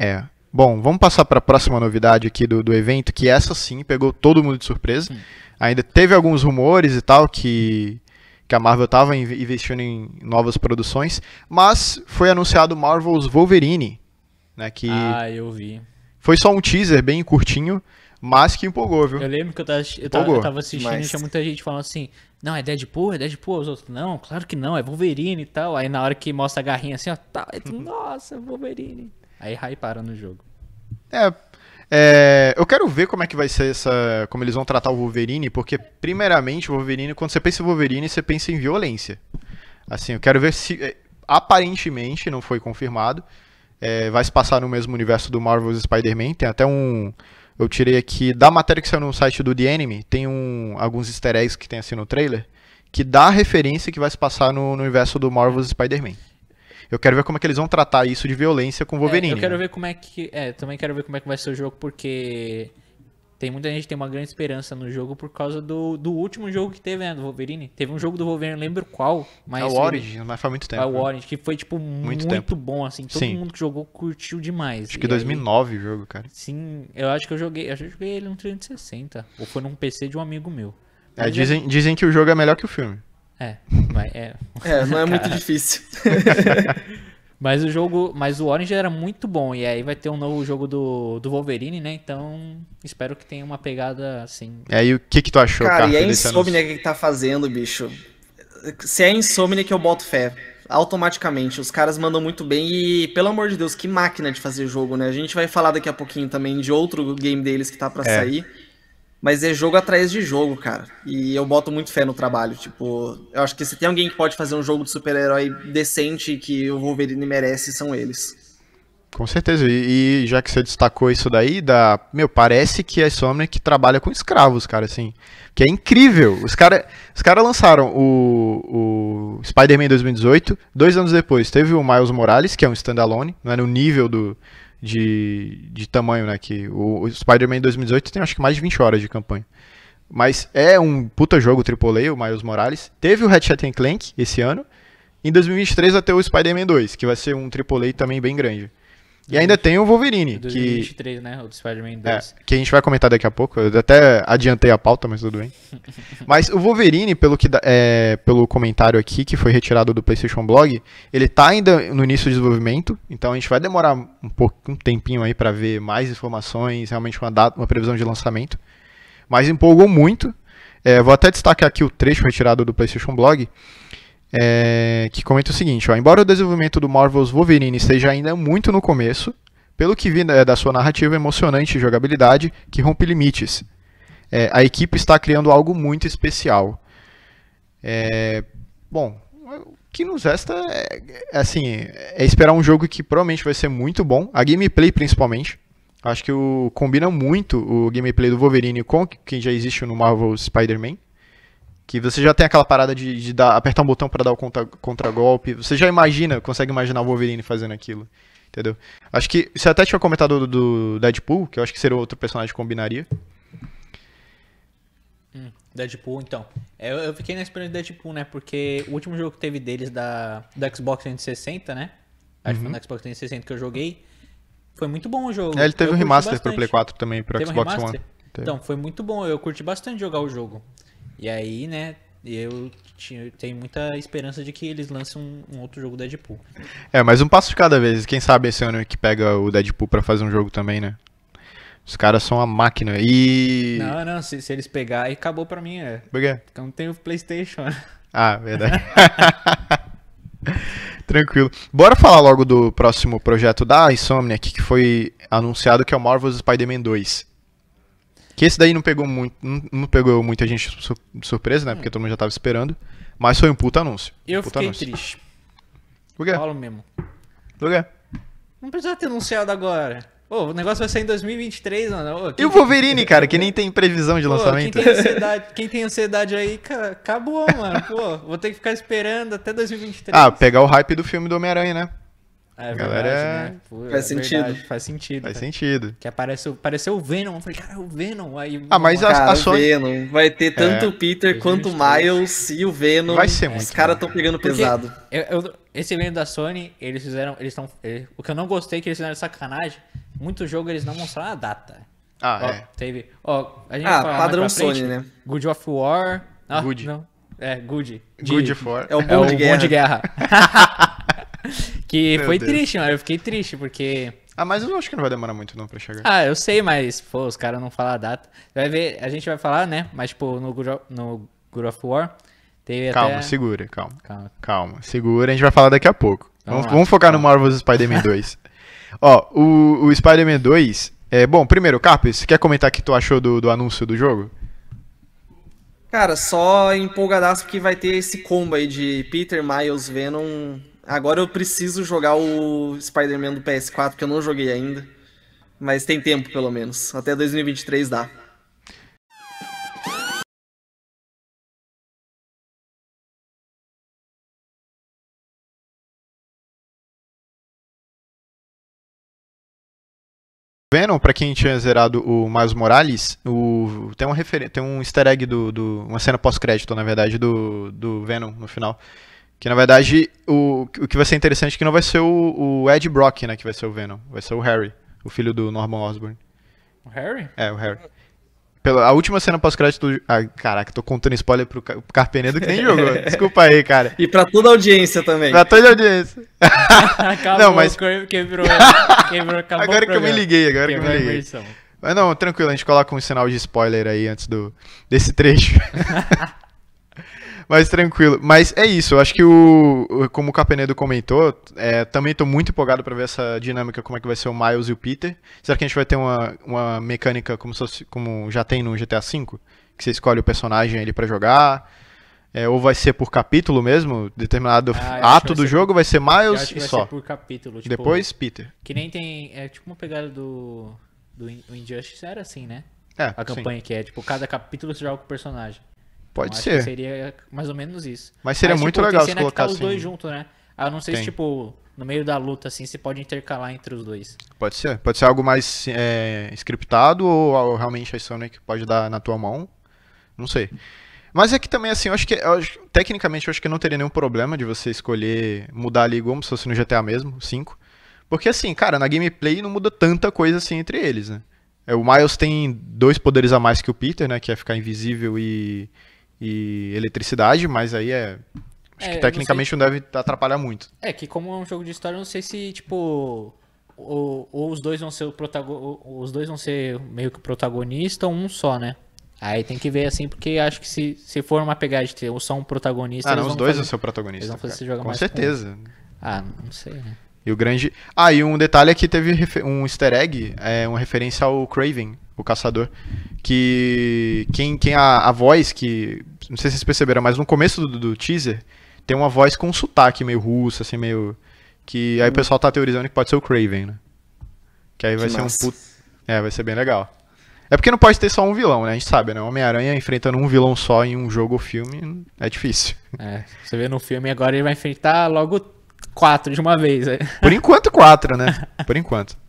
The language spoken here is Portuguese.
É. Bom, vamos passar para a próxima novidade aqui do, do evento, que essa sim pegou todo mundo de surpresa. Sim. Ainda teve alguns rumores e tal que, que a Marvel estava investindo em novas produções, mas foi anunciado Marvel's Wolverine, né, que Ah, eu vi. Foi só um teaser bem curtinho, mas que empolgou, viu? Eu lembro que eu tava, eu tava, eu tava assistindo mas... e tinha muita gente falando assim, não, é Deadpool, é Deadpool, os outros, não, claro que não, é Wolverine e tal. Aí na hora que mostra a garrinha assim, ó, tá, é nossa, Wolverine. Aí hyparam no jogo. É, é, eu quero ver como é que vai ser essa. Como eles vão tratar o Wolverine, porque, primeiramente, o Wolverine, quando você pensa em Wolverine, você pensa em violência. Assim, eu quero ver se. É, aparentemente, não foi confirmado. É, vai se passar no mesmo universo do Marvel's Spider-Man. Tem até um. Eu tirei aqui da matéria que saiu no site do The Anime. Tem um, alguns easter eggs que tem assim no trailer. Que dá a referência que vai se passar no, no universo do Marvel's Spider-Man. Eu quero ver como é que eles vão tratar isso de violência com o é, Wolverine. É, eu quero ver como é que. É, também quero ver como é que vai ser o jogo, porque. Tem muita gente que tem uma grande esperança no jogo por causa do, do último jogo que teve, né? Do Wolverine. Teve um jogo do Wolverine, não lembro qual. Mas é o Origin, mas faz muito tempo. É o né? Origin, que foi, tipo, muito, muito bom, assim. Todo sim. mundo que jogou curtiu demais. Acho que e 2009 aí, o jogo, cara. Sim, eu acho que eu joguei. Acho que eu joguei ele no 360. Ou foi num PC de um amigo meu. É, dizem, dizem que o jogo é melhor que o filme. É. Mas, é... é, não é muito difícil. mas o jogo. Mas o Orange era muito bom. E aí vai ter um novo jogo do, do Wolverine, né? Então, espero que tenha uma pegada assim. É, e aí o que, que tu achou, cara? Cara, e é Insomnia que tá fazendo, bicho. Se é Insomnia que eu boto fé automaticamente. Os caras mandam muito bem e, pelo amor de Deus, que máquina de fazer jogo, né? A gente vai falar daqui a pouquinho também de outro game deles que tá para é. sair. Mas é jogo atrás de jogo, cara. E eu boto muito fé no trabalho. Tipo, eu acho que se tem alguém que pode fazer um jogo de super-herói decente que o Wolverine merece, são eles. Com certeza. E, e, já que você destacou isso daí, da, meu, parece que a que trabalha com escravos, cara, assim. Que é incrível. Os caras os cara lançaram o, o Spider-Man 2018, dois anos depois teve o Miles Morales, que é um standalone, não é no nível do, de, de tamanho, né? Que o, Spider-Man 2018 tem acho que mais de 20 horas de campanha. Mas é um puta jogo AAA, o Miles Morales. Teve o Ratchet Clank esse ano. Em 2023 vai ter o Spider-Man 2, que vai ser um AAA também bem grande. E ainda tem o Wolverine. 2023, que... né? O Spider-Man 2. É, que a gente vai comentar daqui a pouco. Eu até adiantei a pauta, mas tudo bem. mas o Wolverine, pelo, que, é, pelo comentário aqui, que foi retirado do PlayStation Blog, ele tá ainda no início de desenvolvimento. Então a gente vai demorar um, pouco, um tempinho aí para ver mais informações, realmente uma, data, uma previsão de lançamento. Mas empolgou muito. É, vou até destacar aqui o trecho retirado do PlayStation Blog é, que comenta o seguinte: ó, embora o desenvolvimento do Marvel's Wolverine esteja ainda muito no começo, pelo que vi né, da sua narrativa emocionante e jogabilidade que rompe limites, é, a equipe está criando algo muito especial. É, bom, o que nos resta é, é, assim, é esperar um jogo que provavelmente vai ser muito bom, a gameplay principalmente. Acho que o, combina muito o gameplay do Wolverine com o que já existe no Marvel Spider-Man que você já tem aquela parada de, de dar, apertar um botão para dar o contra, contra-golpe, você já imagina, consegue imaginar o Wolverine fazendo aquilo, entendeu? Acho que, você até tinha comentado do, do Deadpool, que eu acho que seria outro personagem que combinaria. Hum, Deadpool, então. É, eu, eu fiquei na esperança do Deadpool, né, porque o último jogo que teve deles da, da Xbox 360, né, acho que uhum. foi Xbox 360 que eu joguei, foi muito bom o jogo. É, ele teve eu um remaster para pro Play 4 também, pro Xbox um One. Então, foi muito bom, eu curti bastante jogar o jogo. E aí, né, eu tinha, tenho muita esperança de que eles lancem um, um, outro jogo Deadpool. É, mas um passo de cada vez. Quem sabe esse ano que pega o Deadpool para fazer um jogo também, né? Os caras são uma máquina e. Não, não, se, se eles pegarem, acabou pra mim, é. Por quê? Porque eu não tenho PlayStation. Né? Ah, verdade. Tranquilo. Bora falar logo do próximo projeto da Insomniac, que foi anunciado que é o Marvel's Spider-Man 2. Que esse daí não pegou muito, não, não pegou muita gente sur surpresa, né? É. Porque hum. todo mundo já tava esperando. Mas foi um puta anúncio. Eu puta fiquei anúncio. triste. Por quê? Falo mesmo. Por quê? Não precisa ter anunciado agora. Pô, o negócio vai sair em 2023, mano. Ô, E o Wolverine, cara, que nem tem previsão de Pô, lançamento. Quem tem, ansiedade, quem tem ansiedade aí, acabou, mano. Pô, vou ter que ficar esperando até 2023. Ah, pegar o hype do filme do Homem-Aranha, né? É galera verdade, é né? Pô, é faz, é sentido. Verdade, faz sentido. Faz cara. sentido. Que apareceu, apareceu o Venom. Eu falei, cara, é o Venom. Aí, ah, mas cara, a, a Sony. Venom. Vai ter tanto é. o Peter quanto o Miles e o Venom. Vai ser muito. Os caras estão pegando Porque pesado. Eu, eu, esse evento da Sony, eles fizeram. Eles estão. Eh, o que eu não gostei que eles fizeram sacanagem. Muito jogo eles não mostraram a data. Ah, ó, é. Teve. Ó, a gente ah, padrão Sony, né? Good of War. Ah, Good. Não, é, Good. De, good for. É o bom, é de, o guerra. bom de guerra. Que Meu foi Deus. triste, mano. Eu fiquei triste, porque. Ah, mas eu acho que não vai demorar muito não pra chegar. Ah, eu sei, mas, pô, os caras não falam a data. Vai ver, a gente vai falar, né? Mas, tipo, no, no God of War. Teve calma, até... segura, calma. Calma. Calma, segura, a gente vai falar daqui a pouco. Vamos, vamos, vamos focar calma. no Marvel's Spider-Man 2. Ó, o, o Spider-Man 2. É, bom, primeiro, Capes, quer comentar o que tu achou do, do anúncio do jogo? Cara, só empolgadaço porque vai ter esse combo aí de Peter, Miles, Venom Agora eu preciso jogar o Spider-Man do PS4, que eu não joguei ainda. Mas tem tempo, pelo menos. Até 2023 dá. Venom, pra quem tinha zerado o Miles Morales, o, tem, um tem um easter egg do. do uma cena pós-crédito, na verdade, do, do Venom no final. Que na verdade o, o que vai ser interessante é que não vai ser o, o Ed Brock, né, que vai ser o Venom. Vai ser o Harry, o filho do Norman Osborn. O Harry? É, o Harry. Pela, a última cena pós-crédito. Do... Ah, caraca, tô contando spoiler pro, pro Carpenedo que nem jogou. Desculpa aí, cara. E pra toda a audiência também. Pra toda a audiência. acabou, não, mas... quebrou, quebrou, acabou Agora que eu me liguei, agora quebrou que eu me liguei. Mas não, tranquilo, a gente coloca um sinal de spoiler aí antes do, desse trecho. Mas tranquilo. Mas é isso. Eu acho que o. Como o Capenedo comentou, é, também estou muito empolgado para ver essa dinâmica, como é que vai ser o Miles e o Peter. Será que a gente vai ter uma, uma mecânica como, se, como já tem no GTA V? Que você escolhe o personagem ali para jogar? É, ou vai ser por capítulo mesmo? Determinado ah, ato do jogo vai ser Miles acho que e só. Ser por capítulo, tipo, Depois Peter. Que nem tem. É tipo uma pegada do. Do Injustice era assim, né? É, a campanha sim. que é, tipo, cada capítulo você joga com o personagem. Pode então, ser. seria mais ou menos isso. Mas seria Mas, tipo, muito tipo, legal se colocar que tá assim. os dois juntos, né? eu não sei tem. se, tipo, no meio da luta, assim, se pode intercalar entre os dois. Pode ser. Pode ser algo mais é, scriptado ou, ou realmente a Sonic pode dar na tua mão. Não sei. Mas é que também, assim, eu acho que. Eu acho, tecnicamente, eu acho que não teria nenhum problema de você escolher mudar ali como se fosse no GTA mesmo, 5. Porque, assim, cara, na gameplay não muda tanta coisa assim entre eles, né? É, o Miles tem dois poderes a mais que o Peter, né? Que é ficar invisível e, e eletricidade, mas aí é. Acho é, que tecnicamente não, não, deve atrapalhar muito. É, que como é um jogo de história, não sei se, tipo. Ou, ou os dois vão ser o protagonista. Os dois vão ser meio que o protagonista ou um só, né? Aí tem que ver assim, porque acho que se, se for uma pegada de ter ou só um protagonista. Ah, não, os dois vão ser o protagonista. Eles vão fazer cara. esse jogo com mais certeza. Com... Ah, não sei, né? E o grande. Ah, e um detalhe é que teve um easter egg, é, uma referência ao Craven, o caçador. Que quem, quem a, a voz que não sei se vocês perceberam, mas no começo do, do teaser tem uma voz com um sotaque meio russo, assim, meio. Que aí o hum. pessoal tá teorizando que pode ser o Craven, né? Que aí vai ser um puto. É, vai ser bem legal. É porque não pode ter só um vilão, né? A gente sabe, né? Homem-Aranha enfrentando um vilão só em um jogo ou filme é difícil. É, você vê no filme agora ele vai enfrentar logo quatro de uma vez. Né? Por enquanto, quatro, né? Por enquanto.